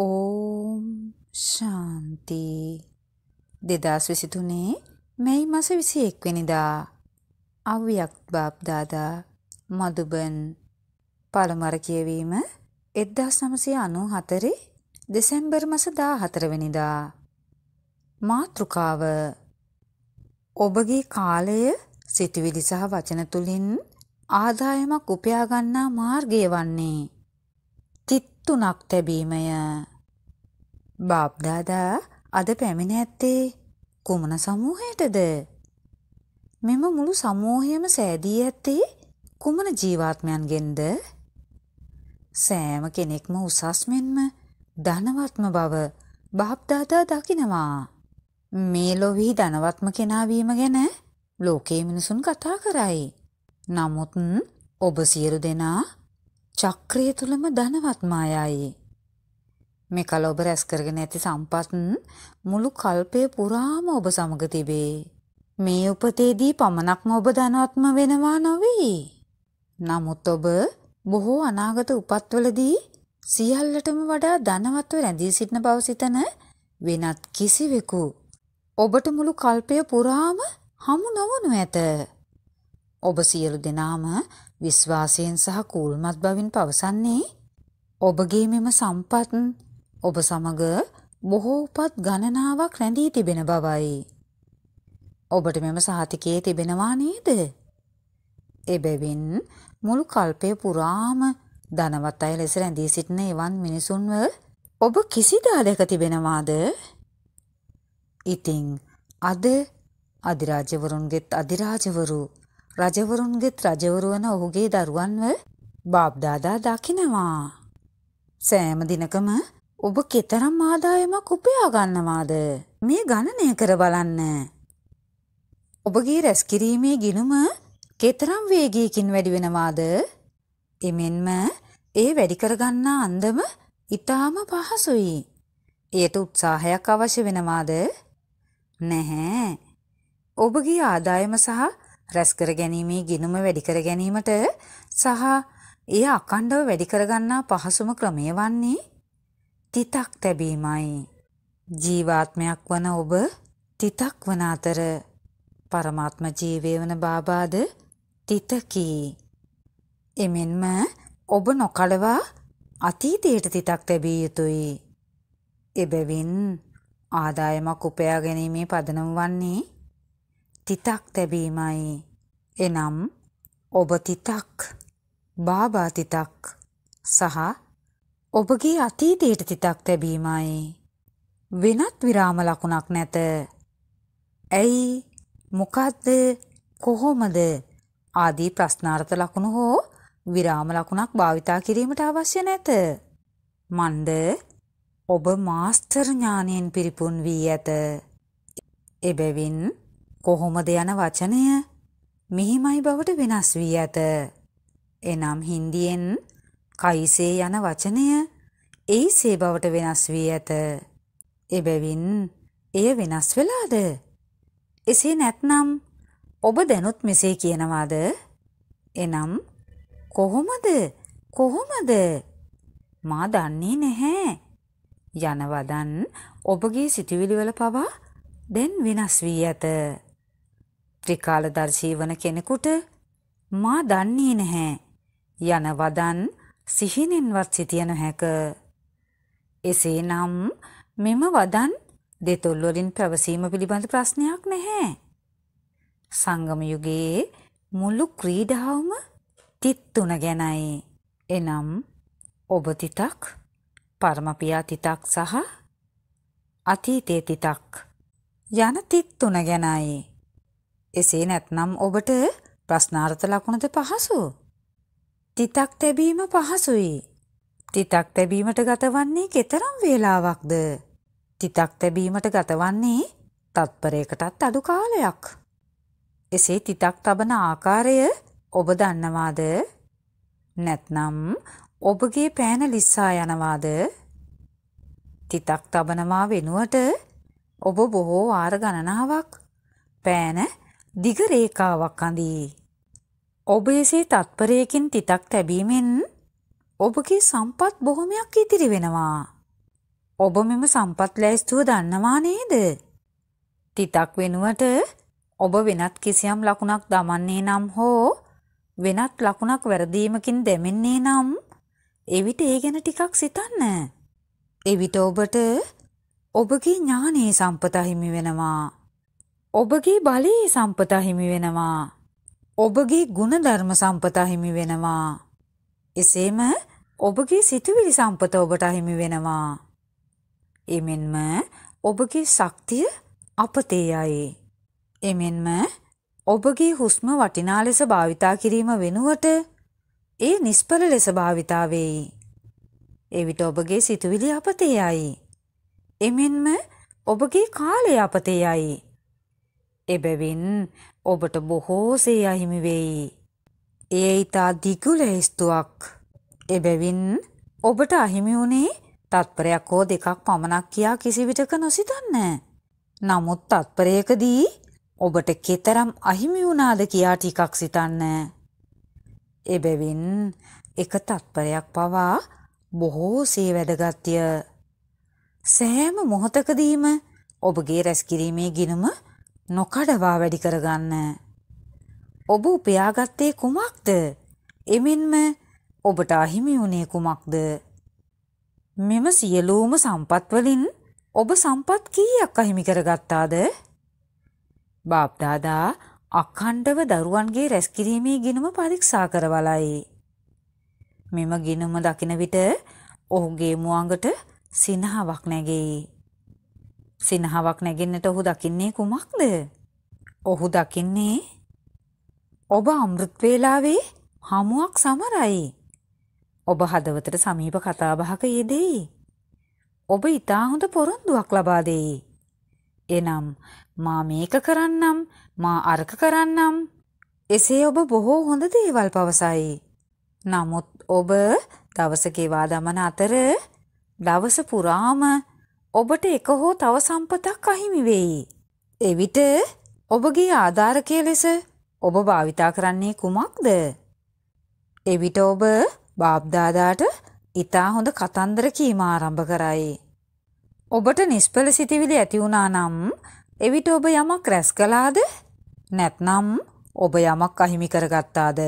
ඕම් ශාන්ති දෙදස් විසිතුනේ මැයි මස විසි එක්වෙනිදා අව්‍යයක් බාප්දාදා මදුබන් පළමර කියවීම එද්දස් නමසය අනු හතරේ දෙසැම්බර් මස දා හතරවෙනිදා මාතෘකාව ඔබගේ කාලය සිතුවිලි සහ වචන තුළින් ආදායමක් උපයාගන්නා මාර්ගය වන්නේ තුනක් තැබීමය. බාබ්දාදා අද පැමිණ ඇත්තේ කුමන සමූහයටද? මෙම මුළු සමූහයම සෑදී ඇත්තේ කුමන ජීවාත්මයන්ගෙන්ද? සෑම කෙනෙක්ම උසස් මෙන්ම ධනවත්ම බව බාප්දාදා දකිනවා. මේ ලොවි ධනවත්ම කෙනා වීම ගැන ලෝකයේ මිනිසුන් කතා කරයි. නමුත් ඔබ සියලු දෙනා චක්‍රය තුළම ධනවත් මායායේ. මේ කල ඔබ රැස් කරගෙන ඇති සම්පත් මුළු කල්පය පුරාම ඔබ සමග තිබේ. මේ උපතේදී පමණක්ම ඔබ ධනවත්ම වෙනවා නොවේ. නමුත් ඔබ බොහෝ අනාගත උපත්වලදී සියල්ලටම වඩා ධනවත්ව රැඳී සිටින බව සිතන වෙනත් කිසිවෙකු ඔබට මුළු කල්පය පුරාම හමු නොවනු ඇත. ඔබ සියලු දෙනාම විශ්වාසයෙන් සහ කූල්මත් බවින් පවසන්නේ ඔබගේ මෙම සම්පත් ඔබ සමග බොහෝ උපත් ගණනාවක් රැඳී තිබෙන බවයි. ඔබට මෙම සහතිකයේ තිබෙනවා නේද? එබැවින් මුළු කල්පය පුරාම ධනවත් අය ලෙස රැඳී සිටින එවන් මිනිසුන්ව ඔබ කිසිදා දැක තිබෙනවාද? ඉතින් අද අධිරාජවරුන්ගෙත් අධිරාජවරු රජවරුන්ගෙත් රජවරු වන ඔහුගේ දරුවන්ව බාබ්දාදා දකිනවා. සෑම දිනකම ඔබ කෙතරම් ආදායමක් උපයා ගන්නවාද මේ ගණනය කර බලන්න. ඔබගේ රැස්කිරීමේ ගිනුම කෙතරම් වේගයකින් වැඩි වෙනවාද? එමෙන්ම ඒ වැඩි කරගන්නා අන්දම ඊටාම පහසුයි. එයට උත්සාහයක් අවශ්‍ය වෙනවාද? නැහැ. ඔබගේ ආදායම සහ රැස්කර ගැනීමේ ගිනුම වැඩිකර ගැනීමට සහ එය අකණ්ඩව වැඩිකරගන්නා පහසුම ක්‍රමය වන්නේ තිතක් තැබීමයි. ජීවාත්මයක් වන ඔබ තිතක් වන අතර පරමාත්ම ජීවය වන බාබාද තිතකී. එමෙන්ම ඔබ නොකලවා අතීතයට තිතක් තැබිය යුතුයි. එබැවින් ආදායමක් උපයා ගැනීමේ පදනම් වන්නේ තිතක් තැබීමයි. එනම් ඔබ තිතක් බාබා තිතක් සහ ඔබගේ අතීතයට තිතක් තැබීමයි. වෙනත් විරාම ලකුණක් නැත. ඇයි මොකද්ද කොහොමද ආදී ප්‍රශ්නාර්ථ ලකුණු හෝ විරාම ලකුණක් භාවිතා කිරීමට අවශ්‍ය නැත. මණ්ඩ ඔබ මාස්ටර් ඥානයෙන් පිරිපුන් වී ඇත. එබැවින් කොහොමද යන වචනය මිහිමයි බවට වෙනස් වී ඇත. එනම් හින්දියෙන් කයිසේ යන වචනය ඒසේ බවට වෙනස් වී ඇත. එබැවින් එය වෙනස් වෙලාද. එසේ නැත්නම් ඔබ දැනුත් මෙසේ කියනවාද? එනම් කොහොමද කොහොමද මා දන්නේ නැහැ. යනවදන් ඔබගේ සිටිවිලිවල පවා දැන් වෙනස් වී ඇත. ත්‍රිකාලදර්ශී වන කෙනෙකුට මා දන්නේ නැහැ. යන වදන් සිහිනෙන්වත් සිටිය නොහැක. එසේනම් මෙම වදන් දෙතොල් වලින් පැවසීම පිළිබඳ ප්‍රශ්නයක් නැහැ. සංගම යුගයේ මුළු ක්‍රීඩාවම තිත් තුන ගැනයි. එනම් ඔබ තිතක්, පරමපියා තිතක් සහ අතීතේ තිතක් යන තිත් තුන ගැනයි. එසේ නැත්නම් ඔබට ප්‍රශ්නාර්ථ ලකුණද පහසු. තිතක් තැබීම පහසුයි. තිතක් තැබීමට ගතවන්නේ කෙතරම් වේලාවක්ද? තිතක් තැබීමට ගතවන්නේ තත්පරයකටත් අඩු කාලයක්. එසේ තිතක් තබන ආකාරය ඔබ දන්නවාද? නැත්නම් ඔබගේ පෑන ලිස්සා යනවාද? තිතක් තබනවා වෙනුවට ඔබ බොහෝ වාර ගණනාවක් පෑන දිග රේඛාවක් අඳී. ඔබ එසේ තත්පරයකින් තිතක් තැබීමෙන් ඔබගේ සම්පත් බොහොමයක් ඉතිරි වෙනවා. ඔබ මෙම සම්පත් ලැයිස්තුව දන්නවා නේද? තිතක් වෙනුවට ඔබ වෙනත් කිසියම් ලකුණක් දමන්නේ නම් හෝ වෙනත් ලකුණක් වැරදීමකින් දැමෙන්නේ නම් එවිට ඒ ගැන ටිකක් සිතන්න. එවිට ඔබට ඔබගේ ඥානයේ සම්පත හිමි වෙනවා. ඔබගේ බලයේ සම්පත හිමි වෙනවා. ඔබගේ ගුණධර්ම සම්පත හිමි වෙනවා. එසේම ඔබගේ සිතුවිලි සම්පත ඔබට හිමි වෙනවා. එමෙන්ම ඔබගේ ශක්තිය අපතේයයි. එමෙන්ම ඔබගේ හුස්ම වටිනා ලෙස භාවිතා කිරීම වෙනුවට ඒ නිස්පල ලෙස භාවිතා වෙයි. එවිට ඔබගේ සිතුවිලි අපතේයයි. එමෙන්ම ඔබගේ කාලය අපතේයයි. එබැවින් ඔබට බොහෝසේ අහිමි වෙයි. එය ඊතා දිගු ලැයිස්තුවක්. එබැවින් ඔබට අහිමි වුණේ තත්පරයක් හෝ දෙකක් පමණක් කියා කිසිවිටක නොසිතන්න. නමුත් තත්පරයකදී ඔබට කෙතරම් අහිමි වුණාද කියා ටිකක් සිතන්න. එබැවින් එක තත්පරයක් පවා බොහෝ සේ වැදගත්ය. සෑම මොහොතකදීම ඔබගේ රැස්කිරීමේ ගිනුම නොකඩවා වැඩි කරගන්න. ඔබ උපයාගත්තේ කුමක්ද? එමෙන්ම ඔබට අහිමි වුණේ කුමක්ද? මෙම සියලුම සම්පත් වලින් ඔබ සම්පත් කීයක් අහිමි කරගත්තාද? බාප් දාදා අඛණ්ඩව දරුවන්ගේ රැස්කිරීමේ ගිණුම පරීක්ෂා කරවලයි. මෙම ගිණුම දකින විට ඔහුගේ මුවඟට සිනහාවක් නැගෙයි. සිනහාවක් නැගෙන්නට ඔහු දකින්නේ කුමක්ද? ඔහු දකින්නේ ඔබ අමෘත් වේලාවේ හමුවක් සමරයි. ඔබ හදවතට සමීප කතාබහක යෙදෙයි. ඔබ ඊටා හොඳ පොරොන්දුවක් ලබා දෙයි. එනම් මා මේක කරන්නම් මා අරක කරන්නම් එසේ ඔබ බොහෝ හොඳ දේවල් පවසයි. නමුත් ඔබ දවස ගෙවා දමන අතර දවස පුරාම ඔබට එක හෝ තව සම්පතක් අහිමි වෙයි. එවිට ඔබගේ ආධාරකය ලෙස ඔබ භාවිතා කරන්නේ කුමක්ද? එවිට ඔබ බාබ්දාදාට ඉතා හොඳ කතන්දර කීම ආරම්භ කරයි. ඔබට නිෂ්පල සිතිවිලි ඇති වුණා නම් එවිට ඔබ යමක් රැස් කළාද? නැත්නම් ඔබ යමක් අහිමි කරගත්තාද?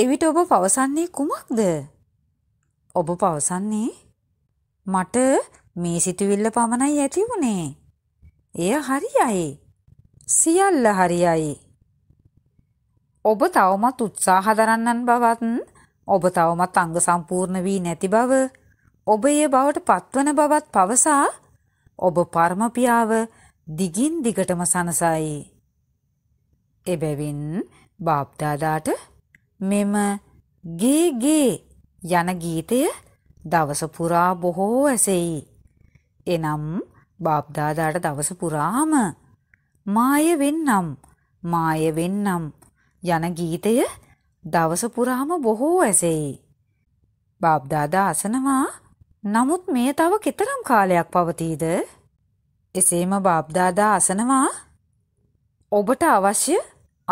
එවිට ඔබ පවසන්නේ කුමක්ද? ඔබ පවසන්නේ මට මේ සිතුවිල්ල පමණයි ඇති වුණේ. එය හරියයි. සියල්ල හරියයි. ඔබ තවමත් උත්සාහ දරන්නන් බවත් ඔබ තවමත් අංග සම්පූර්ණ වී නැති බව ඔබ ඒ බවට පත්වන බවත් පවසා ඔබ පර්මපියාව දිගින් දිගටම සනසයි. එබැවින් බාප්දාදාට මෙම ගේ ගේ යන ගීතය දවස පුරා බොහෝ ඇසෙයි. එනම් බාප්දාදාට දවස පුරාම මාය වෙන්නම් මාය වෙන්නම් යන ගීතය දවස පුරාම බොහෝ ඇසෙයි. බාප්දාදා අසනවා නමුත් මේ තව කෙතරම් කාලයක් පවතීද? එසේම බාප්දාදා අසනවා ඔබට අවශ්‍ය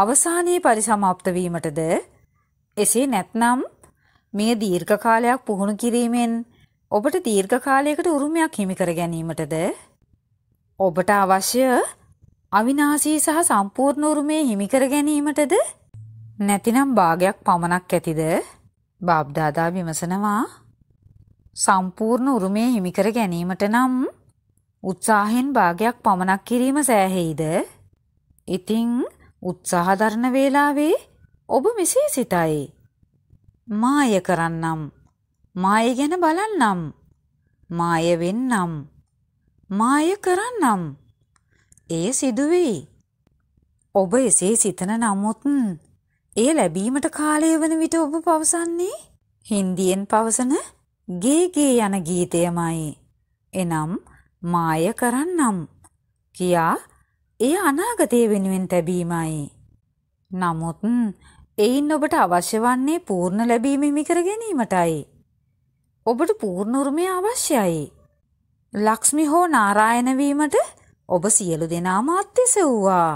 අවසානයේ පරිසමාප්ත වීමටද එසේ නැත්නම් මෙය දීර්ඝ කාලයක් පුහුණු කිරීමෙන් ඔබට දීර්ඝ කාලයකට උරුමයක් හිමි කර ගැනීමටද ඔබට අවශ්‍ය අවිනාශී සහ සම්පූර්ණ උරුමය හිමි කර ගැනීමටද නැතිනම් භාගයක් පමණක් ඇතිද බාබ්දාදා විමසනවා සම්පූර්ණ උරුමය හිමි කර ගැනීමට නම් උත්සාහෙන් භාගයක් පමණක් කිරීම සෑහෙයිද? ඉතින් උත්සාහ දරන වේලාවේ ඔබ මෙසේ සිතයි. මාය කරන්නම් මාය ගැන බලන්නම් මාය වෙන්නම් මාය කරන්නම් එය සිදුවෙයි ඔබ එසේ සිතන නමුත් එය ලැබීමට කාලය වන විට ඔබ පවසන්නේ හින්දියෙන් පවසන ගේගේ යන ගීතයමයි එනම් මාය කරන්නම් කියා එය අනාගතය වෙනුවෙන් තැබීමයි නමුත් එයින් ඔබට අවශ්‍ය වන්නේ පූර්ණ ලැබීම හිමිකර ගැනීමටයි. ඔබට පූර්ණ උරුමය අවශ්‍යයි. ලක්ෂ්මි හෝ නාරායන වීමට ඔබ සියලු දෙනාම අත්‍යස වූවා.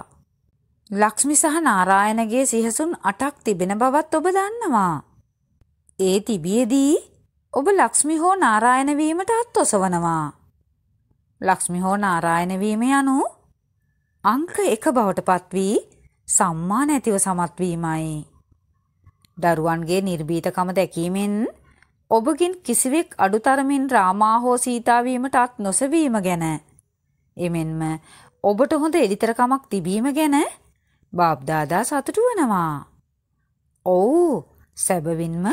ලක්ෂ්මි සහ නාරායනගේ සිහසුන් 8ක් තිබෙන බවත් ඔබ දන්නවා. ඒ තිබියදී ඔබ ලක්ෂ්මි හෝ නාරායන වීමට අත්ඔසවනවා. ලක්ෂ්මි හෝ නාරායන වීම යනු අංක 1 බවට පත්වී සම්මාන ඇතිව සමත්වීමයි. දරුවන්ගේ නිර්භීතකම දැකීමෙන් ඔබගින් කිසිවෙක් අඩුතරමින් රාමා හෝ සීතා වීමට අත් නොසවීම ගැන එමෙන්ම ඔබට හොඳ එලිතරකමක් තිබීම ගැන බාබ්දාදා සතුටු වෙනවා. ඔව් සැබවින්ම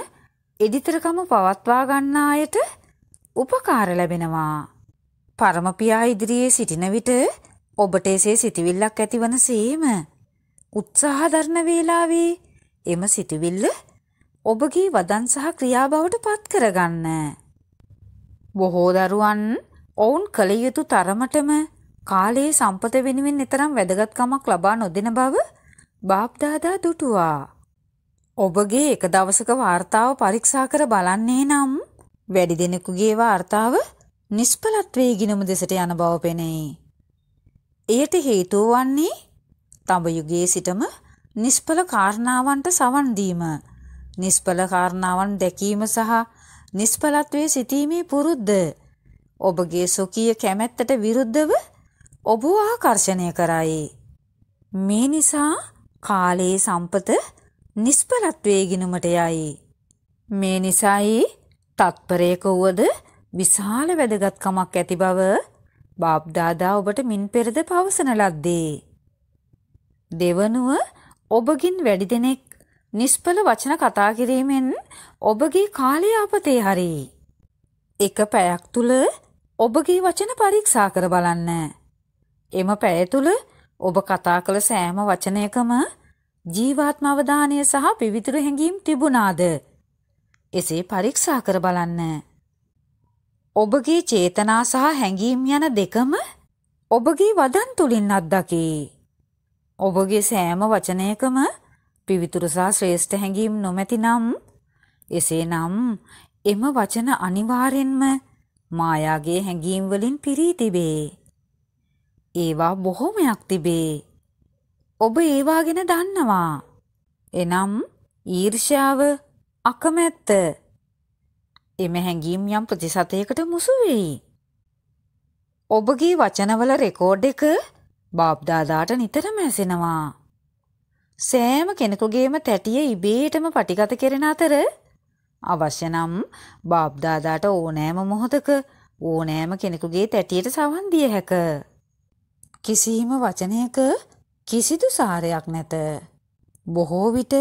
එඩිතරකම පවත්වා ගන්නා අයට උපකාර ලැබෙනවා. පරමපියා ඉදිරියේ සිටින විට ඔබට එසේ සිතිවිල්ලක් ඇතිවන සේම උත්සාහ දරන වේලාවේ එම සිටිවිල්ල ඔබගේ වදන් සහ ක්‍රියාබවට පත් කරගන්න. බොහෝ දරුවන් ඔවුන් කළ යුතු තරමටම කාලයේ සම්පත වෙනුවෙන් නිතරම් වැදගත්කමක් ලබා නොදෙන බව බාප්දාදා දුටුවා. ඔබගේ එක දවසක වාර්තාව පරීක්ෂා කර බලන්නේ නම් වැඩි දෙනෙකුගේ වාර්තාව නිෂ්පලත් වේ ගිනම දෙසට යන බව පෙනෙයි. එයට හේතුව වන්නේ තඹ යුගයේ සිටම නිෂ්ඵල කාරණාවන්ට සවන් දීම නිෂ්ඵල කාරණාවන් දැකීම සහ නිෂ්ඵලත්වයේ සිටීමේ පුරුද්ද ඔබගේ සොකීය කැමැත්තට විරුද්ධව ඔබ ආකර්ෂණය කරයි මේ නිසා කාලයේ සම්පත නිෂ්ඵලත්වයේ ගිනුමට යයි මේ නිසායි තත්පරයක වුවද විශාල වැදගත්කමක් ඇති බව බාප්දාදා ඔබට මින් පෙරද පවසන ලද්දේ. දෙවනුව ඔබගින් වැඩි දෙනෙක් නිෂ්පල වචන කතා කිරීමෙන් ඔබගේ කාලය අපතේ හරි. එක පැයක් තුල ඔබගේ වචන පරීක්ෂා කර බලන්න. එම පැය තුල ඔබ කතා කළ සෑම වචනයකම ජීවාත්ම අවධානය සහ පිවිතුරු හැඟීම් තිබුණාද? එසේ පරීක්ෂා කර බලන්න. ඔබගේ චේතනා සහ හැඟීම් යන දෙකම ඔබගේ වදන් තුලින් අත්දකී. ඔබගේ සෑම වචනයකම පිවිතුරු සහ ශ්‍රේෂ්ඨ හැඟීම් නොමැති නම් එසේනම් එම වචන අනිවාර්යෙන්ම මායාගේ හැඟීම් වලින් පිරී තිබේ. ඒවා බොහොමයක් තිබේ. ඔබ ඒවා ගැන දන්නවා. එනම් ඊර්ෂ්‍යාව අකමැත්ත එම හැඟීම් යම් ප්‍රතිශතයකට මුසු වෙයි. ඔබගේ වචනවල රෙකෝඩ් එක බබ්දාදාට නිතරම ඇසෙනවා. සෑම කෙනෙකුගේම තැටිය ඉබේටම පටිගත කෙරෙන අතර අවශ්‍ය නම් බබ්දාදාට ඕනෑම මොහොතක ඕනෑම කෙනෙකුගේ තැටියට සවන් දිය හැක. කිසිම වචනයක කිසිදු සාරයක් නැත. බොහෝ විට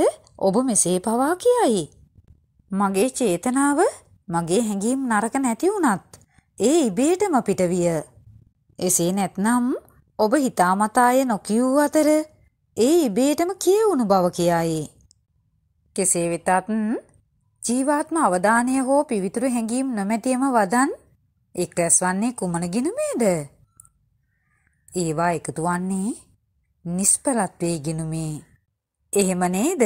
ඔබ මෙසේ පවා කියයි. මගේ චේතනාව මගේ හැඟීම් නරක නැති වුණත් ඒ ඉබේටම පිටවිය. එසේ නැත්නම් ඔබ හිතාමතාය නොකියූ අතර ඒ ඉබේටම කියවුණු බව කියායේ. කෙසේ වෙතත් ජීවාත්ම අවධානය හෝ පිවිතුරු හැඟීම් නොමැතියම වදන් එක්රැස් වන්නේ කුමන ගිනුමේද. ඒවා එකතු වන්නේ නිස්පලත්වේ ගිනුමේ. එහෙම නේද.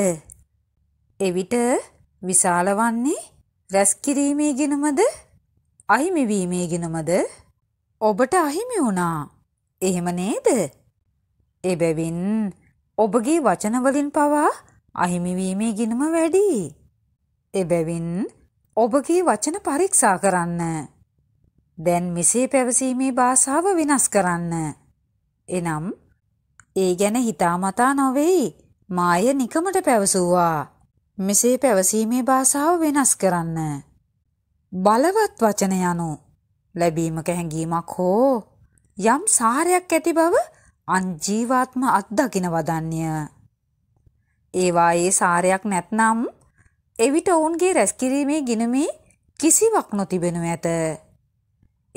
එවිට විශාල වන්නේ රැස්කිරීමේ ගිනුමද අහිමිවීමේ ගිනුමද ඔබට අහිමි වුණා. එහෙම නේද? එබැවින් ඔබගේ වචනවලින් පවා අහිමිවීමේ ගිණුම වැඩි. එබැවින් ඔබගේ වචන පරීක්ෂා කරන්න. දැන් මෙසේ පැවසීමේ භාෂාව වෙනස් කරන්න. එනම් ඒ ගැන හිතාමතා නොවේයි. මාය නිකමට පැවසුවා. මෙසේ පැවසීමේ භාෂාව වෙනස් කරන්න. බලවත් වචන යනු ලැබීමක හැඟීමක් හෝ යම් සාරයක් ඇති බව අන්ජීවාත්ම අත්දකින වදන්ය. ඒවායේ සාරයක් නැත්නම් එවිට ඔවුන්ගේ රැස්කිරීමේ ගිනමේ කිසිවක් නොතිබෙනු ඇත.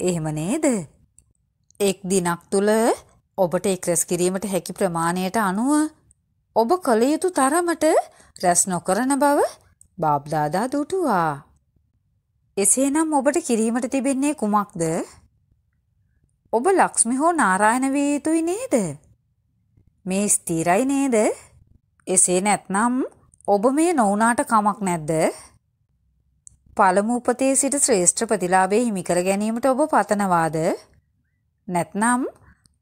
එහෙම නේද? එක් දිනක් තුල ඔබට එක් රැස්කිරීමට හැකි ප්‍රමාණයට අනුව ඔබ කළ යුතු තරමට රැස් නොකරන බව බාබ්දාදා දුටුවා. එසේනම් ඔබට කිරීමට තිබෙන්නේ කුමක්ද? ඔබ ලක්ෂ්මි හෝ නාරායන වේ යුතුයි නේද? මේ ස්ථිරයි නේද? එසේ නැත්නම් ඔබ මේ නොවුනාට කමක් නැද්ද? පළමු උපතේ සිට ශ්‍රේෂ්ඨ ප්‍රතිලාභය හිමි කර ගැනීමට ඔබ පතනවාද? නැත්නම්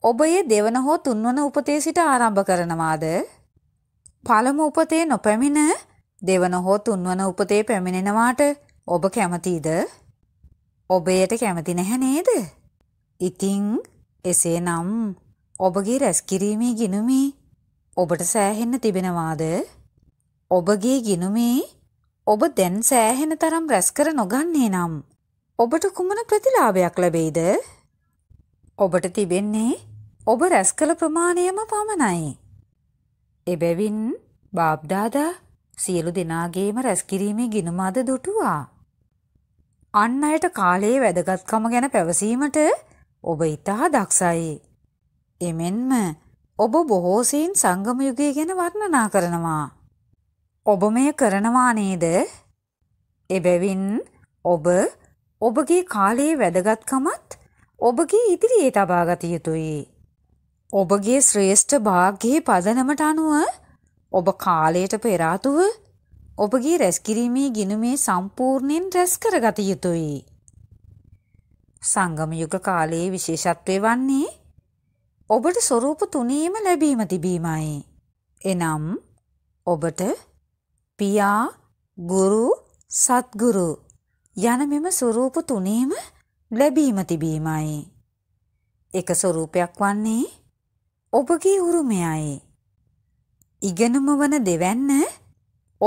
ඔබ ඒ දෙවන හෝ තුන්වන උපතේ සිට ආරම්භ කරනවාද? පළමු උපතේ නොපැමිණ දෙවන හෝ තුන්වන උපතේ පැමිණෙනවාට ඔබ කැමතිද? ඔබයට කැමති නැහැ නේද? ඉතිං එසේනම් ඔබගේ රැස්කිරීමේ ගිනුමේ ඔබට සෑහෙන්න තිබෙනවාද? ඔබගේ ගිනුමේ ඔබ දැන් සෑහෙන තරම් රැස් කර නොගන්නේ නම් ඔබට කුමන ප්‍රතිලාභයක් ලැබෙයිද? ඔබට තිබෙන්නේ ඔබ රැස් කළ ප්‍රමාණයම පමණයි. එබැවින් බාබ්දාදා සියලු දෙනාගේම රැස්කිරීමේ ගිනුම අද දුටුවා. අන් අයට කාලයේ වැදගත්කම ගැන පැවසීමට ඔබ ඉතා දක්ෂයි. එමෙන්ම ඔබ බොහෝසයෙන් සංගමයුගය ගැන වර්ණනා කරනවා. ඔබ මෙය කරනවා නේද? එබැවින් ඔබ ඔබගේ කාලයේ වැදගත්කමත් ඔබගේ ඉදිරියේ තබාගත යුතුයි. ඔබගේ ශ්‍රේෂ්ඨ භාග්‍යයේ පදනමට අනුව ඔබ කාලයට පෙර ඔබගේ රැස්කිරීමේ ගිණුමේ සම්පූර්ණයෙන් රැස් කරගත යුතුයි. සංගම යුග කාලයේ විශේෂත්වය වන්නේ ඔබට ස්වරූප තුනීම ලැබීම තිබීමයි. එනම් ඔබට පියා ගුරු සත්ගුරු යන මෙම ස්වරූප තුනීම ලැබීම තිබීමයි. එක ස්වරූපයක් වන්නේ ඔබගේ උරුමයයි. ඉගෙනුම වන දෙවැන්න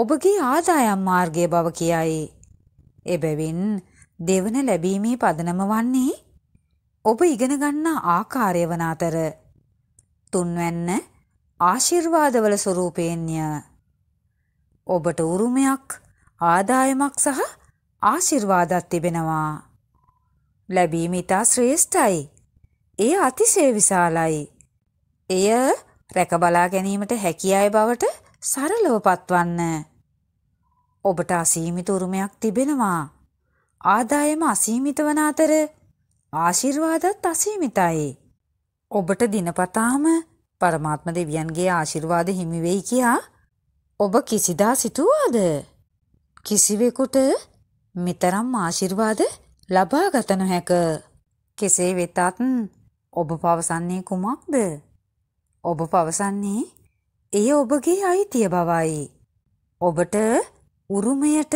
ඔබගේ ආදායම් මාර්ගය බව කියයි. එබැවින් දෙවන ලැබීමේ පදනම වන්නේ ඔබ ඉගෙන ගන්නා ආකාරය වන අතර තුන්වැන්න ආශිර්වාදවල ස්වරූපයෙන්ය. ඔබට උරුමයක් ආදායමක් සහ ආශිර්වාදත් තිබෙනවා. ලැබීම ඉතා ශ්‍රේෂ්ඨයි. එය අතිශය විශාලයි. එය රැකබලා ගැනීමට හැකියාය බවට සරලව පත්වන්න. ඔබට අසීමිත උරුමයක් තිබෙනවා. ආදායම අසීමිත වන අතර ආශිර්වාදත් අසීමිතයි. ඔබට දිනපතාම පරමාත්ම දෙවියන්ගේ ආශිර්වාද හිමිවෙයි කියා ඔබ කිසිදා සිතුවාද. කිසිවෙකුට මෙතරම් ආශිර්වාද ලබා ගත නොහැක. කෙසේ වෙතත් ඔබ පවසන්නේ කුමක්ද? ඔබ පවසන්නේ එය ඔබගේ අයිතිය බවයි. ඔබට උරුමයට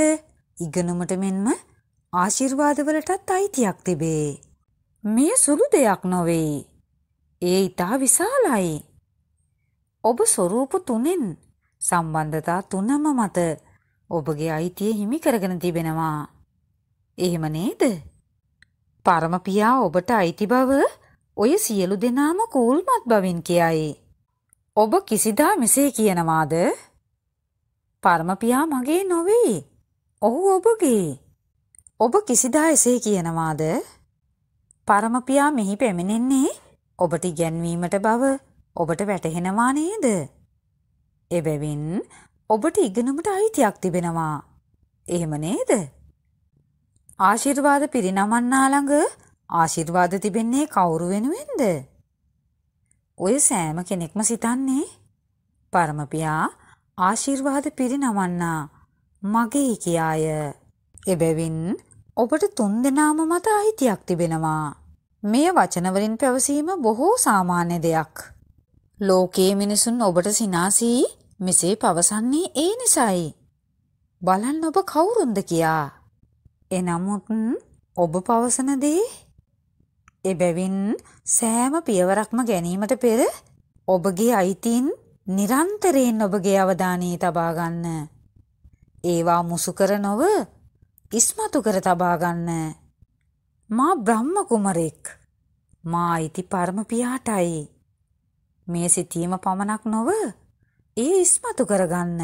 ඉගෙනුමට මෙන්ම ආශිර්වාදවලටත් අයිතියක් තිබේ. මේ සුළු දෙයක් නොවෙයි. ඒ ඉතා විශාලයි. ඔබ ස්වරූප තුනෙන් සම්බන්ධතා තුනම මත ඔබගේ අයිතිය හිමි කරගෙන තිබෙනවා. එහෙම නේද? පරම පියා ඔබට අයිති බව ඔය සියලු දෙනාම කූල්මත් බවින් කියයි. ඔබ කිසිදා මෙසේ කියනවාද? පරම පියා මගේ නොවේ. ඔහු ඔබගේ. ඔබ කිසිදා එසේ කියනවාද? පරමපියා මෙහි පැමිණෙන්නේ ඔබට ඉගැන්වීමට බව ඔබට වැටහෙනවා නේද? එබැවින් ඔබට ඉගෙනුමට අයිතියක් තිබෙනවා. එහෙම නේද? ආශිර්වාද පිරිනමන්නා ළඟ ආශිර්වාද තිබෙන්නේ කවුරු වෙනුවෙන්ද? ඔය සෑම කෙනෙක්ම සිතන්නේ පරමපියා ආශිර්වාද පිරිනමන්නා මගේ කියාය. එබැවින් ඔබට තුන් දෙනාම මත අයිතියක් තිබෙනවා. මේ වචනවලින් පැවසීම බොහෝ සාමාන්‍ය දෙයක්. ලෝකයේ මිනිසුන් ඔබට සිනාසී මෙසේ පවසන්නේ ඒ නිසයි. බලන්න ඔබ කවුරුන්ද කියා. එනමුත් ඔබ පවසන දේ එබැවින් සෑම පියවරක්ම ගැනීමට පෙර ඔබගේ අයිතීන් නිරන්තරයෙන් ඔබගේ අවධානයේ තබා ගන්න. ඒවා මුසු කර නොව ඉස්මතු කර තබා ගන්න. මා බ්‍රහ්ම කුමරෙක්. මා ඉති පරම පියාටයි. මේ සිතීම පමණක් නොව ඒ ඉස්මතු කරගන්න.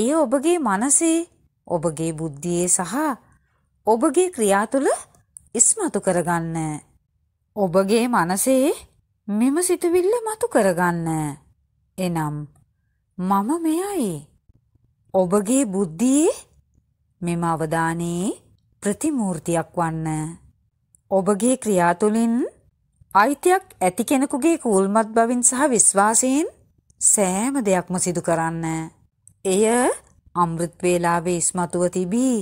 ඒ ඔබගේ මනසේ ඔබගේ බුද්ධියේ සහ ඔබගේ ක්‍රියා තුළ ඉස්මතු කරගන්න. ඔබගේ මනසේ මෙම සිතුවිල්ල මතු කරගන්න. එනම් මම මෙයයි. ඔබගේ බුද්ධියේ මෙම අවධානයේ ප්‍රතිමූර්තියක් වන්න. ඔබගේ ක්‍රියා තුළින් අයිතියක් ඇති කෙනෙකුගේ කූල්මත් බවින් සහ විශ්වාසයෙන් සෑම දෙයක්ම සිදු කරන්න. එය අමෘත් වේලාවේ ඉස්මතුව තිබී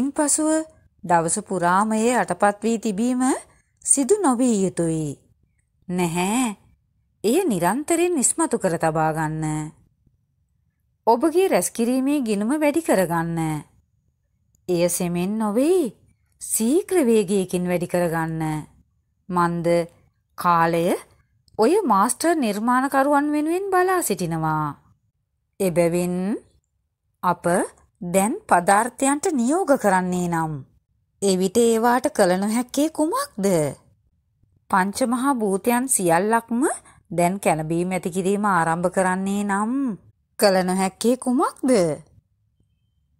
ඉන්පසුව දවස පුරාම එය යටපත් වී තිබීම සිදු නොවිය යුතුයි. නැහැ. එය නිරන්තරයෙන් ඉස්මතු කර තබා ගන්න. ඔබගේ රැස්කිරීමේ ගිණුම වැඩි කරගන්න. එය සෙමෙන් නොවේ. සීක්‍ර වේගයකින් වැඩි කරගන්න. මන්ද කාලය ඔය මාස්ටර් නිර්මාණකරුවන් වෙනුවෙන් බලා සිටිනවා. එබැවින් අප දැන් පදාර්ථයන්ට නියෝග කරන්නේ නම් එවිට ඒවාට කළ නොහැක්කේ කුමක්ද? පංචමහා භූතයන් සියල්ලක්ම දැන් කැළඹීම් ඇති කිරීම ආරම්භ කරන්නේ නම් කළ නොහැක්කේ කුමක්ද?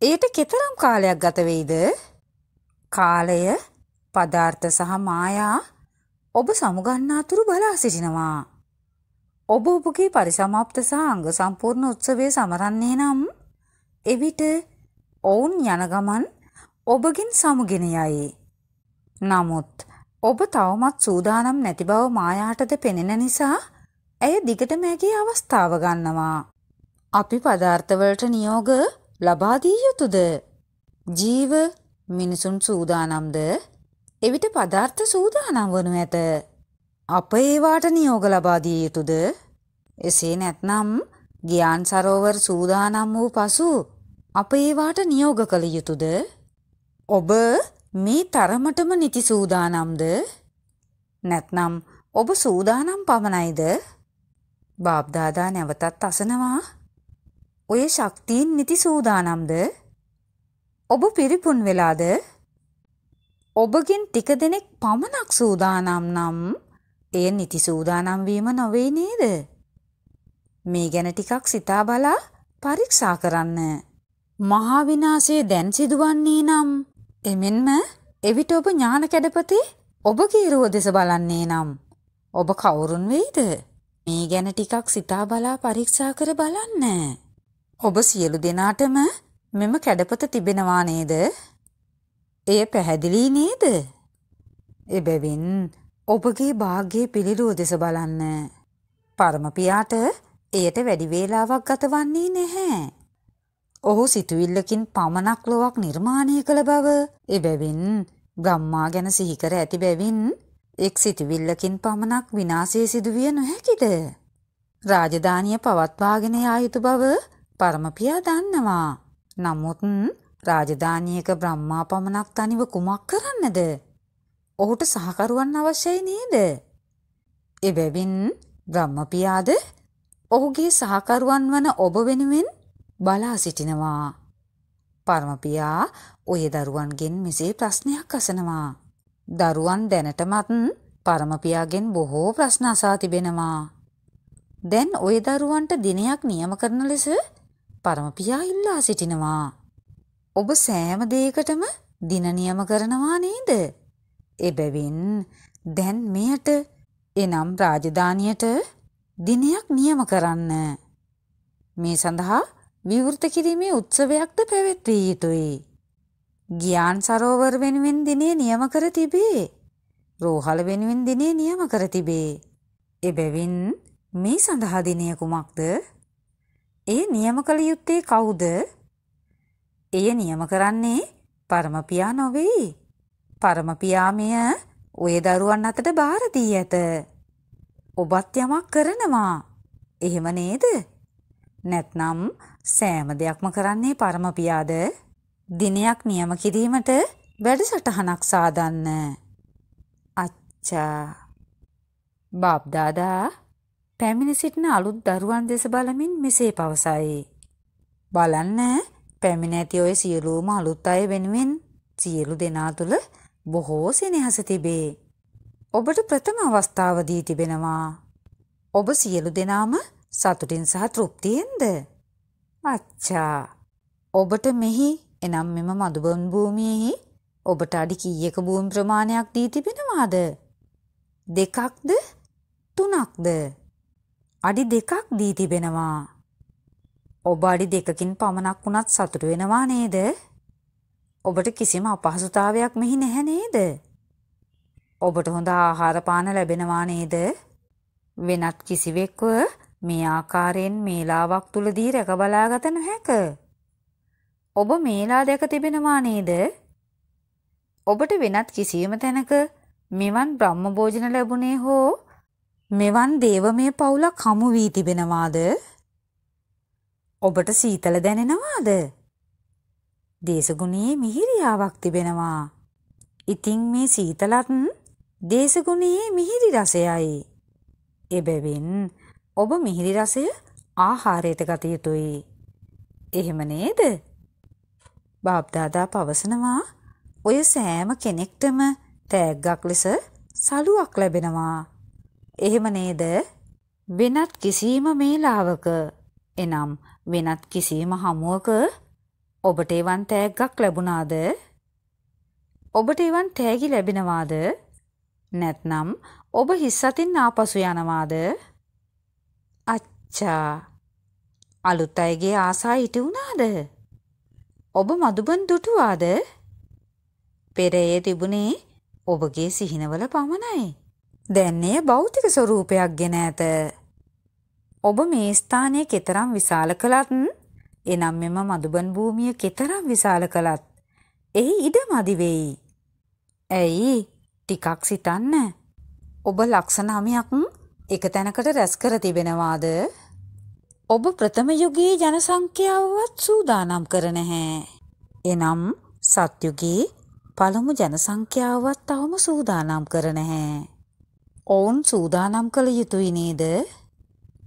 එයට කෙතරම් කාලයක් ගත වෙයිද? කාලය, පදාර්ථ සහ මායා ඔබ සමුගන්නාතුරු බලා සිටිනවා. ඔබ ඔබගේ පරිසමාප්ත සහ අංග සම්පූර්ණ උත්සවය සමරන්නේ නම් එවිට ඔවුන් යන ගමන් ඔබගින් සමුගෙන යයි. නමුත් ඔබ තවමත් සූදානම් නැති බව මායාටද පෙනෙන නිසා ඇය දිගටම ඇගේ අවස්ථාව ගන්නවා. අපි පදාර්ථවලට නියෝග ලබාදිය යුතුද? ජීව මිනිසුන් සූදානම්ද? එවිට පදාර්ථ සූදානම් වනු ඇත. අප ඒවාට නියෝග ලබාදිය යුතුද? එසේ නැත්නම් ගියාන් සරෝවර සූදානම් වූ පසු අප ඒවාට නියෝග කළ යුතුද? ඔබ මේ තරමටම නිති සූදානම්ද? නැත්නම් ඔබ සූදානම් පමණයිද? බාබ්දාදා නැවතත් අසනවා ඔය ශක්තියින් නිති සූදානම්ද? ඔබ පිරිපුන් වෙලාද? ඔබගෙන් ටික දෙනෙක් පමණක් සූදානම් නම් එය නිති සූදානම් වීම නොවේ නේද? මේ ගැන ටිකක් සිතා බලා පරීක්ෂා කරන්න. මහා විනාශය දැන් සිදුවන්නේ නම් එමෙන්ම එවිට ඔබ ඥාන කැඩපතේ ඔබගේ රුව දෙස බලන්නේ නම් ඔබ කවුරුන් වෙයිද? මේ ගැන ටිකක් සිතා බලා පරීක්ෂා කර බලන්න. ඔබ සියලු දෙනාටම මෙම කැඩපත තිබෙනවා නේද? එය පැහැදිලි නේද? එබැවින් ඔබගේ වාග්යේ පිළිරුව දෙස බලන්න. පරම පියාට එයට වැඩි වේලාවක් ගතවන්නේ නැහැ. ඔහු සිතුවිල්ලකින් පමණක් ලොවක් නිර්මාණය කළ බව එබැවින් බ්‍රහ්මා ගැන සිහි කර ඇති බැවින් එක් සිතුවිල්ලකින් පමණක් විනාශය සිදුවිය නොහැකිද? රාජධානිය පවත්වාගෙන යා යුතු බව පරමපියා දන්නවා. නමුත් රාජධානියක බ්‍රහ්මා පමණක් තනිව කුමක් කරන්නද? ඔහුට සහකරුවන් අවශ්‍යයි නේද? එබැවින් බ්‍රහ්මපියාද ඔහුගේ සහකරුවන් වන ඔබ වෙනුවෙන් බලා සිටිනවා. පරමපියා ඔය දරුවන්ගෙන් මෙසේ ප්‍රශ්නයක් අසනවා. දරුවන් දැනටමත් පරමපියාගෙන් බොහෝ ප්‍රශ්න අසා තිබෙනවා. දැන් ඔය දරුවන්ට දිනයක් නියම කරන ලෙස පරමපියා ඉල්ලා සිටිනවා. ඔබ සෑම දේකටම දින නියම කරනවා නේද? එබැවින් දැන් මෙයට එනම් රාජධානියට දිනයක් නියම කරන්න. මේ සඳහා විවෘත කිරීමේ උත්සවයක්ද පැවැත්විය යුතුයි. ගියාන් සරෝවර වෙනුවෙන් දිනේ නියම කර තිබේ. රෝහල වෙනුවෙන් දිනේ නියම කර තිබේ. එබැවින් මේ සඳහා දිනය කුමක්ද? එය නියම කළ යුත්තේ කවුද? එය නියම කරන්නේ පරමපියා නොවේයි. පරමපියා මෙය ඔය දරුවන් අතට බාර දී ඇත. ඔබත් යමක් කරනවා. එහෙම නේද? නැත්නම් සෑම දෙයක්ම කරන්නේ පරමපියාද? දිනයක් නියම කිරීමට වැඩසටහනක් සාදන්න. අච්චා. බබ්දාදා පැමිණ සිටින අලුත් දරුවන් දෙස බලමින් මෙසේ පවසයි. බලන්න පැමිණ ඇති ඔය සියලූම අලුත් අය වෙනුවෙන් සියලු දෙනා තුළ බොහෝ සෙනෙහස තිබේ. ඔබට ප්‍රථම අවස්ථාව දී තිබෙනවා. ඔබ සියලු දෙනාම සතුටින් සහ තෘප්තියෙන්ද? අච්චා. ඔබට මෙහි එනම් මෙම මදුබන් භූමියෙහි ඔබට අඩි කීයක භූමි ප්‍රමාණයක් දී තිබෙනවාද? දෙකක්ද? තුනක්ද? අඩි දෙකක් දී තිබෙනවා. ඔබ අඩි දෙකකින් පමණක් වුණත් සතුට වෙනවා නේද? ඔබට කිසිම අපහසුතාවයක් මෙහි නැහැ නේද? ඔබට හොඳ ආහාර පාන ලැබෙනවා නේද? වෙනත් කිසිවෙක්ව මේ ආකාරයෙන් මේලාවක් තුලදී රැක බලාගත නොහැක. ඔබ මේලා දැක තිබෙනවා නේද? ඔබට වෙනත් කිසියම් තැනක මෙවන් බ්‍රහ්ම භෝජන ලැබුණේ හෝ මෙවන් දේවමය පවුලක් හමු වී තිබෙනවාද? ඔබට සීතල දැනෙනවාද? දේශගුණයේ මිහිරියාවක් තිබෙනවා. ඉතින් මේ සීතලත් දේශගුණයේ මිහිරි රසයයි. එබැවින් ඔබ මිහිරි රසය ආහාරයට ගත යුතුයි. එහෙම නේද? බාප්දාදා පවසනවා ඔය සෑම කෙනෙක්ටම තෑග්ගක් ලෙස සලුවක් ලැබෙනවා. එහෙම නේද? වෙනත් කිසියම් මේලාවක එනම් වෙනත් කිසියම් හමුවක ඔබට එවන් තෑග්ගක් ලැබුණාද? ඔබට එවන් තෑගි ලැබෙනවාද? නැත්නම් ඔබ හිස් අතින් ආපසු යනවාද? අච්චා. අලුත් අයගේ ආසා ඉටු වුණාද? ඔබ මදුබන් දුටුවාද? පෙරයේ තිබුණේ ඔබගේ සිහිනවල පමණයි. දැන් එය භෞතික ස්වરૂපයක් ගෙන ඇත. ඔබ මේ ස්ථානය කෙතරම් විශාල කළත් එනම් මෙම මදුබන් භූමිය කෙතරම් විශාල කළත් එහි ඉඩ මදි වෙයි. ඇයි ටිකක් සිතන්න. ඔබ ලක්ෂණ හමයක් එක තැනකට රැස් කර තිබෙනවාද? ඔබ ප්‍රථම යුගයේ ජනසංඛ්‍යාවවත් සූදානම් කර නැහැ. එනම් සත්‍යුගයේ පළමු ජනසංඛ්‍යාවවත් තවම සූදානම් කර නැහැ. ඔවුන් සූදානම් කළ යුතුයි නේද?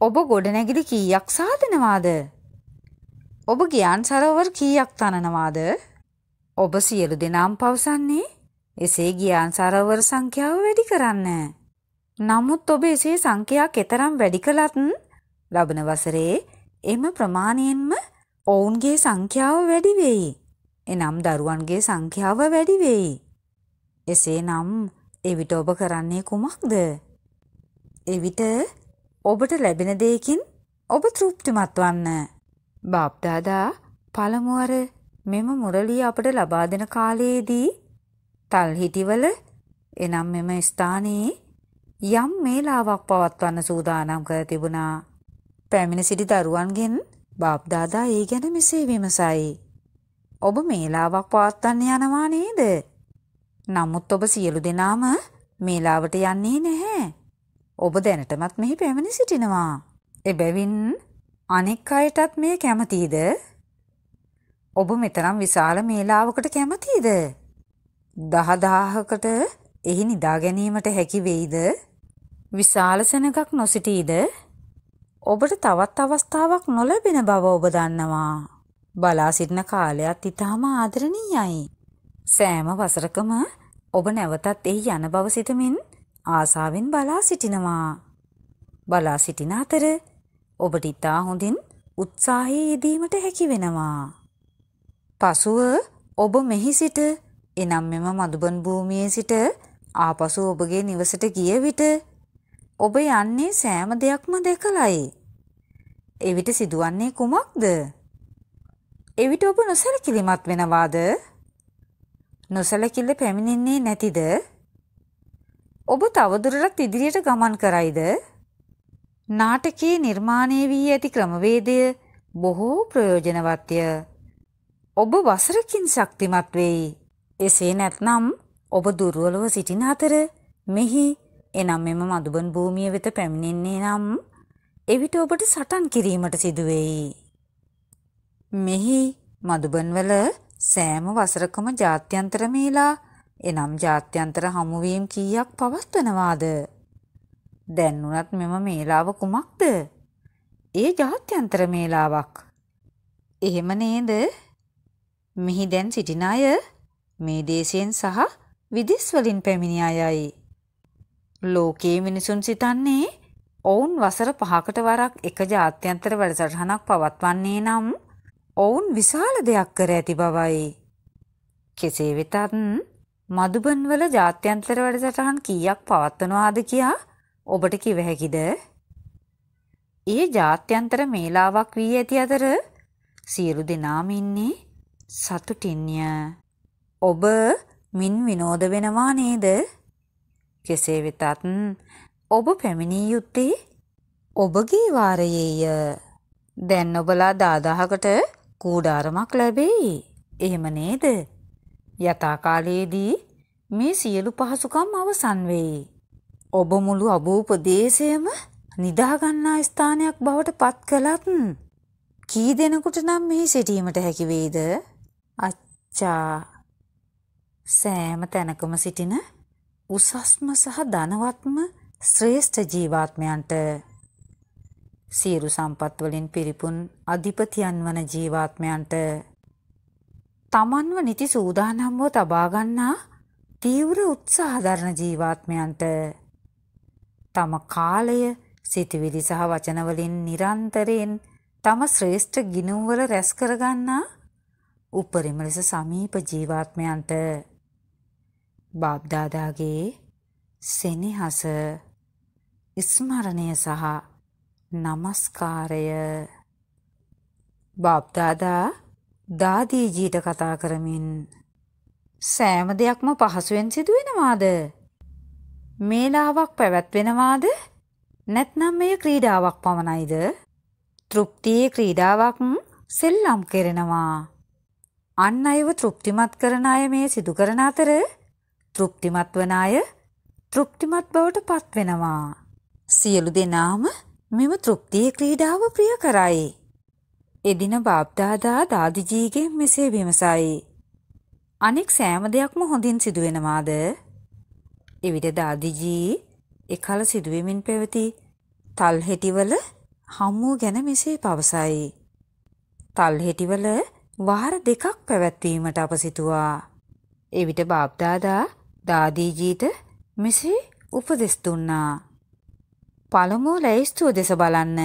ඔබ ගොඩනැගිලි කීයක් සාදනවාද? ඔබ ගියන් සරෝවර කීයක් තනනවාද? ඔබ සියලු දෙනාම පවසන්නේ එසේ ගියන් සරෝවර සංඛ්‍යාව වැඩි කරන්න. නමුත් ඔබ එසේ සංඛ්‍යා කෙතරම් වැඩි කළත් ලබන වසරේ එම ප්‍රමාණයෙන්ම ඔවුන්ගේ සංඛ්‍යාව වැඩි වෙයි. එනම් දරුවන්ගේ සංඛ්‍යාව වැඩි වෙයි. එසේනම් එවිට ඔබ කරන්නේ කුමක්ද? එවිට ඔබට ලැබෙන දෙයකින් ඔබ තෘප්තිමත් වන්න. බාප්දාදා පළමුවර මෙම මුරලිය අපට ලබා දෙන කාලයේදී තල්හිටිවල එනම් මෙම ස්ථානයේ යම් මේලාවක් පවත්වන්න සූදානම් කර තිබුණා. පැමිණ සිටි දරුවන්ගෙන් බාප්දාදා ඒ ගැන මෙසේ විමසයි. ඔබ මේලාවක් පවත්වන්න යනවා නේද? නමුත් ඔබ සියලු දෙනාම මේලාවට යන්නේ නැහැ. ඔබ දැනටමත් මෙහි පැමිණ සිටිනවා. එබැවින් අනෙක් අයටත් මේ කැමතිද? ඔබ මෙතරම් විශාල මේලාවකට කැමතිද? දහදාහකට එහි නිදා ගැනීමට හැකි වෙයිද? විශාල සෙනගක් නොසිටීද? ඔබට තවත් අවස්ථාවක් නොලැබෙන බව ඔබ දන්නවා. බලා සිටින කාලයත් ඊටාම ආදරණීයයි. සෑම වසරකම ඔබ නැවතත් එහි යන බව සිතමින් ආසාවෙන් බලා සිටිනවා. බලා සිටින අතර ඔබට ඉතා හොඳින් උත්සාහයේ යෙදීමට හැකි වෙනවා. පසුව ඔබ මෙහි සිට එනම් මෙම මදුබන් භූමියේ සිට ආපසු ඔබගේ නිවසට ගිය විට ඔබ යන්නේ සෑම දෙයක්ම දැකලයි. එවිට සිදුවන්නේ කුමක්ද? එවිට ඔබ නොසැලකිලිමත් වෙනවාද? නොසලකිල්ල පැමිණෙන්නේ නැතිද? ඔබ තවදුරටත් ඉදිරියට ගමන් කරයිද? නාටකයේ නිර්මාණය වී ඇති ක්‍රමවේදය බොහෝ ප්‍රයෝජනවත්ය. ඔබ වසරකින් ශක්තිමත් වෙයි. එසේ නැත්නම් ඔබ දුර්වලව සිටින අතර මෙහි එනම් මෙම මදුබන් භූමිය වෙත පැමිණෙන්නේ නම් එවිට ඔබට සටන් කිරීමට සිදුවෙයි. මෙහි මදුබන්වල සෑම වසරකම ජාත්‍යන්තර මේලා එනම් ජාත්‍යන්තර හමුවීම් කීයක් පවත්වනවාද? දැන් උනත් මෙම මේලාව කුමක්ද? ඒ ජාත්‍යන්තර මේලාවක්. එහෙම නේද? මෙහි දැන් සිටින අය මේ දේශයෙන් සහ විදෙස් වලින් පැමිණි අයයි. ලෝකයේ මිනිසුන් සිතන්නේ ඔවුන් වසර 5කට වරක් එක ජාත්‍යන්තර වැඩසටහනක් පවත්වන්නේ නම් ඔවුන් විශාල දෙයක් කර ඇති බවයි. කෙසේ වෙතත් මදුබන්වල ජාත්‍යන්තර වැඩසටහන් කීයක් පවත්වනවාද කියා ඔබට කිව හැකිද? ඊයේ ජාත්‍යන්තර මේලාවක් වී ඇති අතර සියලු දෙනාම ඉන්නේ සතුටින්ය. ඔබ මින් විනෝද වෙනවා නේද? කෙසේ වෙතත් ඔබ පැමිණිය යුත්තේ ඔබගේ වාරයේය. දැන් ඔබලා 10000කට කූඩාරමක් ලැබෙයි. එහෙම නේද? යථාකාලයේදී මේ සියලු පහසුකම් අවසන් වෙයි. ඔබ මුළු අභූපදේශයම නිදාගන්නා ස්ථානයක් බවට පත් කළත් කී දෙනෙකුට නම් මෙහි සිටීමට හැකි වේද? අච්චා සෑම තැනකම සිටින උසස්ම සහ ධනවත්ම ශ්‍රේෂ්ඨ ජීවාත්මයන්ට සියලු සම්පත් වලින් පිරිපුන් අධිපතියන් වන ජීවාත්මයන්ට තමන්ව නිති සූදානම්ව තබා ගන්නා තීව්‍ර උත්සාහ දරන ජීවාත්මයන්ට තම කාලය සිතවිලි සහ වචන වලින් නිරන්තරයෙන් තම ශ්‍රේෂ්ඨ ගිනුම්වල රැස් කරගන්නා උපරිම ලෙස සමීප ජීවාත්මයන්ට බාබ්දාදාගේ සෙනෙහස ස්මරණය සහ නමස්කාරය බබ්දාදා දාදීජීට කතා කරමින් සෑම දෙයක්ම පහසුවෙන් සිදුවෙනවාද මේලාවක් පැවැත්වෙනවාද නැත්නම් මෙය ක්‍රීඩාවක් පමණයිද තෘප්තියේ ක්‍රීඩාවක් සෙල්ලම් කෙරෙනවා අන් අයව තෘප්තිමත් කරන අය මේ සිදු කරන අතර තෘප්තිමත් වන අය තෘප්තිමත් බවට පත්වෙනවා සියලු දෙනාම මෙම තෘප්තිය ක්‍රීඩාව ප්‍රිය කරයි. එදින බාප්දාදා දාදිජීගෙන් මෙසේ විමසයි. අනෙක් සෑම දෙයක්ම හොඳින් සිදුවෙනවාද? එවිට දාදිජී එකල සිදුවෙමින් පැවති තල් හෙටිවල හමුව ගැන මෙසේ පවසයි. තල් හෙටිවල වාර දෙකක් පැවැත්වීමට අප සිතුවා. එවිට බාප්දාදා දාදීජීට මෙසේ උපදෙස් දුන්නා. පළමුව ලැයිස්තුව දෙස බලන්න.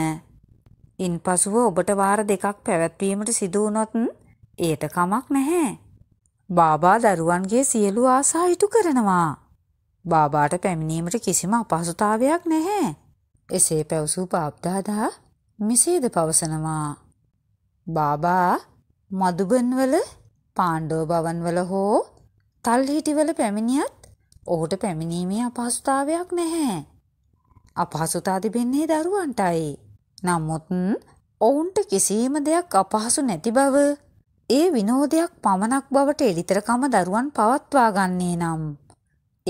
ඉන්පසුව ඔබට වාර දෙකක් පැවැත්වීමට සිදු වුණොත් ඒට කමක් නැහැ. බාබා දරුවන්ගේ සියලු ආසා ඉටු කරනවා. බාබාට පැමිණීමට කිසිම අපහසුතාවයක් නැහැ. එසේ පැවසූ පාප්දාදා මෙසේද පවසනවා. බාබා මදුබන්වල පාණ්ඩෝ භවන්වල හෝ තල්හිටිවල පැමිණියත් ඔහුට පැමිණීමේ අපහසුතාවයක් නැහැ. අපහසුතා තිබෙන්නේ දරුවන්ටයි. නමුත් ඔවුන්ට කිසියම් දෙයක් අපහසු නැති බව ඒ විනෝදයක් පමණක් බවට එලිතරකම දරුවන් පවත්වා ගන්නේ නම්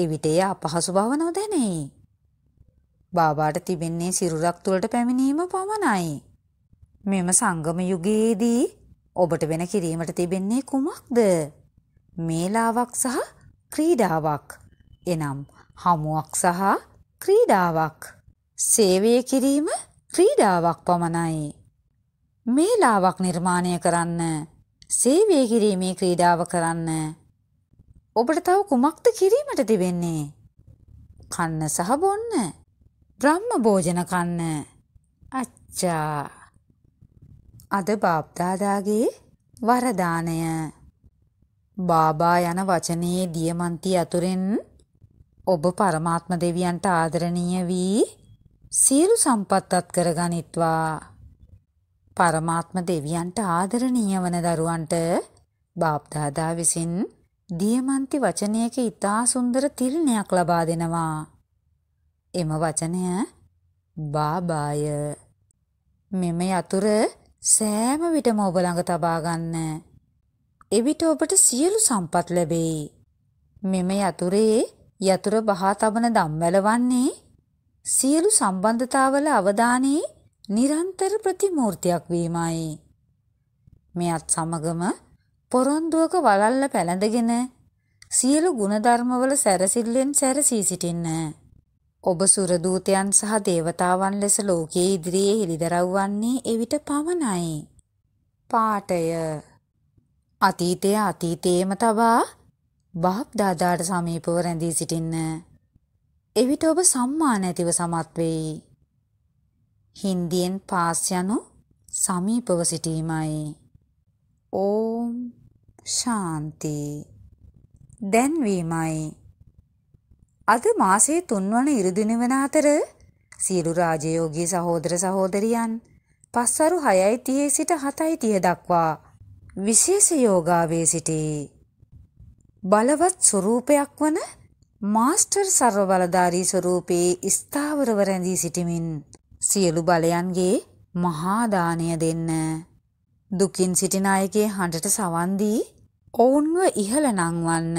එවිට එය අපහසු බව නොදැනේ. බාබාට තිබෙන්නේ සිරුරක් තුළට පැමිණීම පමණයි. මෙම සංගම යුගයේදී ඔබට වෙන කිරීමට තිබෙන්නේ කුමක්ද? මේලාවක් සහ ක්‍රීඩාවක් එනම් හමුවක් සහ ක්‍රීඩාවක් සේවය කිරීම ක්‍රීඩාවක් පමණයි. මේලාවක් නිර්මාණය කරන්න සේවය කිරීමේ ක්‍රීඩාව කරන්න. ඔබට තව කුමක්ද කිරීමට තිබෙන්නේ. කන්න සහ බොන්න. බ්‍රහ්ම භෝජන කන්න. අච්චා. අද බාප්දාදාගේ වරදානය. බාබා යන වචනයේ දියමන්ති අතුරෙන් ඔබ පරමාත්ම දෙවියන්ට ආදරණීය වී සියලු සම්පත්තත් කරගනිත්වා පරමාත්ම දෙවියන්ට ආදරණීය වන දරුවන්ට බාප්දාදා විසින් දියමන්ති වචනයක ඉතා සුන්දර තිරණයක් ලබා දෙනවා. එම වචනය බාබාය මෙම යතුර සෑම විටම ඔබ ළඟ තබා ගන්න. එවිට ඔබට සියලු සම්පත් ලැබෙයි. මෙම යතුරේ යතුර බහා තබන දම්වැල වන්නේ සියලු සම්බන්ධතාවල අවධානයේ නිරන්තර ප්‍රතිමූර්තියක් වීමයි. මෙයත් සමගම පොරොන්දුවක වලල්ල පැළඳගෙන සියලු ගුණධර්මවල සැරසිල්ලෙන් සැරසී සිටින්න. ඔබ සුරදූතයන් සහ දේවතාවන් ලෙස ලෝකයේ ඉදිරියේ හෙළිදරව් වන්නේ එවිට පමණයි. පාඨය අතීතය අතීතයේම තබා බාප්දාදාට සමීපව රැඳී සිටින්න. එවිට ඔබ සම්මාන ඇතිව සමත් වෙයි. හින්දියෙන් පාස් යනු සමීපව සිටීමයි. ඕම් ශාන්ති. දැන්වීමයි. අද මාසේ 3 වන ඉරිදින වන අතර සියලු රාජයෝගී සහෝදර සහෝදරියන් පස්වරු 6:30 සිට 7:30 දක්වා විශේෂ යෝගාවේ සිටී. බලවත් ස්වરૂපයක් වන මාස්ටර් සර්ව බලධාරී ස්වරූපයේ ස්ථාවරව රැඳී සිටිමින් සියලු බලයන්ගේ මහා දාණය දෙන්න. දුකින් සිටින අයගේ හඬට සවන් දී ඔවුන්ව ඉහළ නංවන්න.